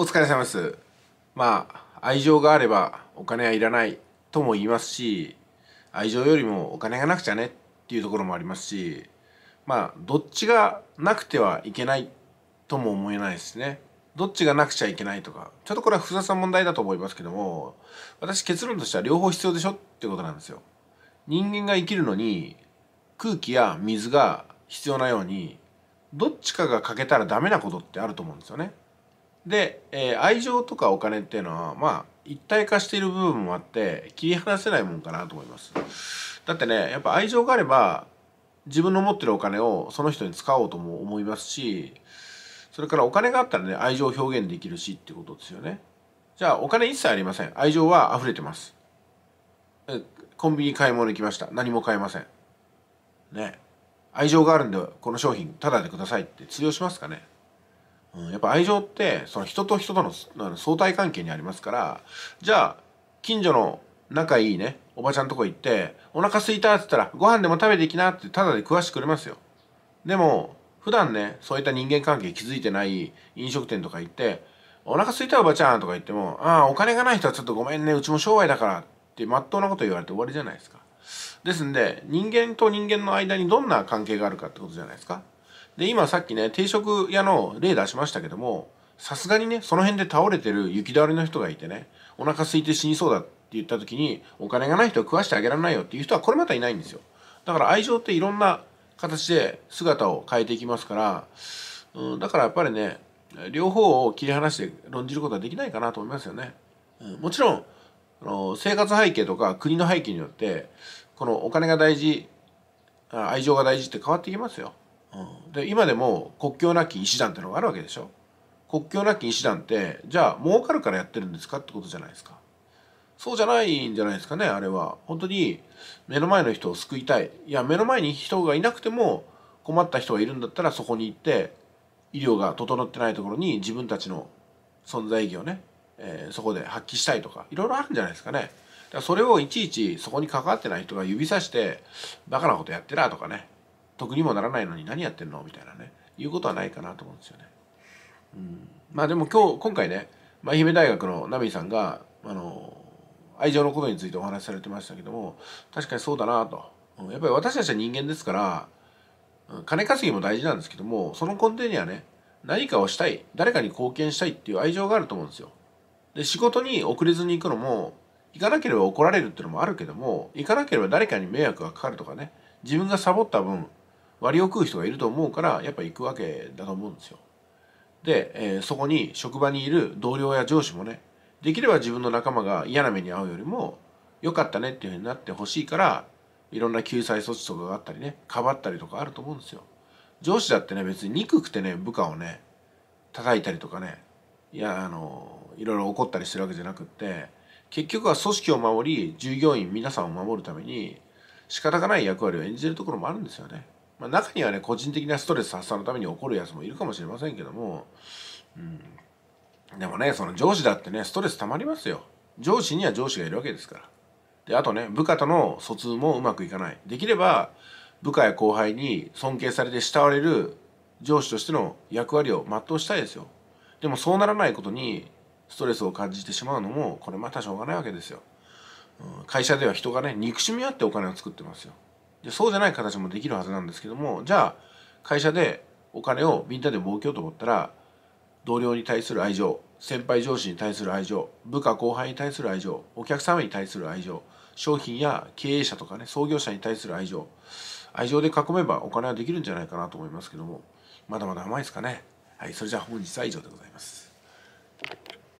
お疲れ様です。まあ、愛情があればお金はいらないとも言いますし、愛情よりもお金がなくちゃねっていうところもありますし、まあ、どっちがなくてはいけないとも思えないですね。どっちがなくちゃいけないとか、ちょっとこれは複雑な問題だと思いますけども、私結論としては両方必要でしょってことなんですよ。人間が生きるのに空気や水が必要なように、どっちかが欠けたらダメなことってあると思うんですよね。で、えー、愛情とかお金っていうのはまあ一体化している部分もあって切り離せないもんかなと思いますだってねやっぱ愛情があれば自分の持ってるお金をその人に使おうとも思いますしそれからお金があったらね愛情を表現できるしってことですよねじゃあお金一切ありません愛情は溢れてますコンビニ買い物行きました何も買えませんね愛情があるんでこの商品タダでくださいって通用しますかねうん、やっぱ愛情ってその人と人との相対関係にありますからじゃあ近所の仲いいねおばちゃんとこ行って「お腹すいた」っつったら「ご飯でも食べていきな」ってただで食わしてくれますよでも普段ねそういった人間関係気づいてない飲食店とか行って「お腹すいたおばちゃん」とか言っても「ああお金がない人はちょっとごめんねうちも商売だから」ってまっとうなこと言われて終わりじゃないですかですんで人間と人間の間にどんな関係があるかってことじゃないですかで今さっきね定食屋の例出しましたけどもさすがにねその辺で倒れてる雪だるいの人がいてねお腹空いて死にそうだって言った時にお金がない人は食わしてあげられないよっていう人はこれまたいないんですよだから愛情っていろんな形で姿を変えていきますから、うん、だからやっぱりね両方を切り離して論じることはできないかなと思いますよね、うん、もちろんあの生活背景とか国の背景によってこのお金が大事愛情が大事って変わってきますようん、で今でも国境なき医師団ってのがあるわけでしょ国境なき医師団ってじゃあ儲かるからやってるんですかってことじゃないですかそうじゃないんじゃないですかねあれは本当に目の前の人を救いたいいや目の前に人がいなくても困った人がいるんだったらそこに行って医療が整ってないところに自分たちの存在意義をね、えー、そこで発揮したいとかいろいろあるんじゃないですかねだからそれをいちいちそこに関わってない人が指さしてバカなことやってらとかね得にもならないのに何やってんのみたいなねいうことはないかなと思うんですよね。うん、まあでも今日今回ね、ま愛媛大学のナミさんがあの愛情のことについてお話しされてましたけども確かにそうだなと。やっぱり私たちは人間ですから金稼ぎも大事なんですけどもその根底にはね何かをしたい誰かに貢献したいっていう愛情があると思うんですよ。で仕事に遅れずに行くのも行かなければ怒られるっていうのもあるけども行かなければ誰かに迷惑がかかるとかね自分がサボった分割を食う人がいると思うからやっぱ行くわけだと思うんですよ。で、えー、そこに職場にいる同僚や上司もねできれば自分の仲間が嫌な目に遭うよりも良かったねっていうふうになってほしいからいろんな救済措置とかがあったりねかばったりとかあると思うんですよ。上司だってね別に憎くてね部下をね叩いたりとかねいやあのいろいろ怒ったりしてるわけじゃなくって結局は組織を守り従業員皆さんを守るために仕方がない役割を演じるところもあるんですよね。まあ、中にはね個人的なストレス発散のために怒るやつもいるかもしれませんけども、うん、でもねその上司だってねストレスたまりますよ上司には上司がいるわけですからであとね部下との疎通もうまくいかないできれば部下や後輩に尊敬されて慕われる上司としての役割を全うしたいですよでもそうならないことにストレスを感じてしまうのもこれまたしょうがないわけですよ、うん、会社では人がね憎しみ合ってお金を作ってますよでそうじゃない形もできるはずなんですけどもじゃあ会社でお金をみんなで儲けようと思ったら同僚に対する愛情先輩上司に対する愛情部下後輩に対する愛情お客様に対する愛情商品や経営者とかね創業者に対する愛情愛情で囲めばお金はできるんじゃないかなと思いますけどもまだまだ甘いですかねはいそれじゃあ本日は以上でございます